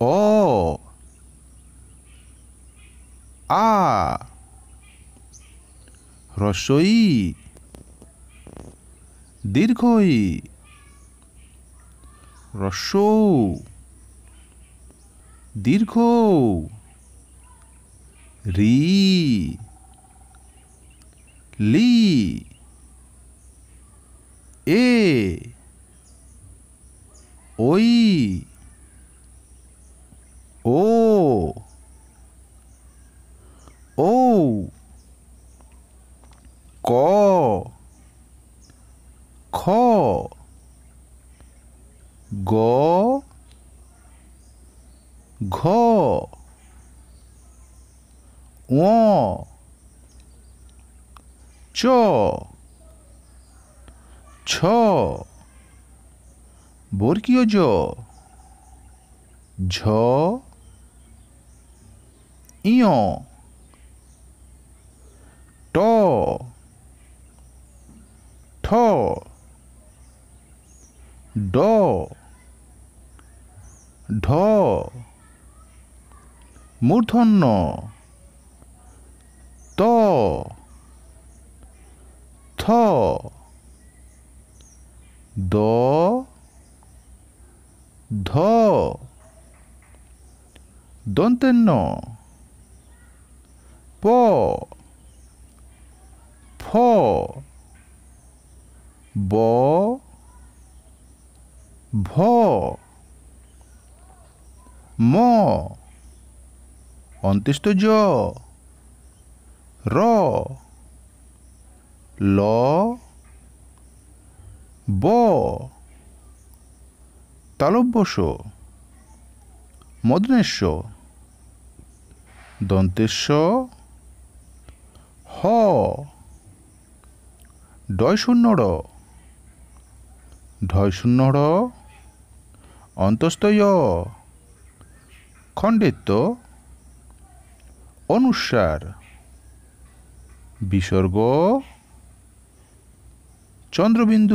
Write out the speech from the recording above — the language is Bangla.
O A দীর্ঘই রস্ব দীর্ঘ রি লি এ ওই ओ क ख ग घ च छ बोर कियो जो झ ইয় ট ঠ ড ঢ মূর্ধন্য ত থ দ ধ দন্তেন্ন প ফ ব ভ ম অন্ত্যেষ্ট জ র ল ব তালব্যস মদনেশ্ব দন্তেশ্ব হ ডয় শূন্য র ঢয় শূন্য র অন্তস্থ খণ্ডিত অনুসার বিসর্গ চন্দ্রবিন্দু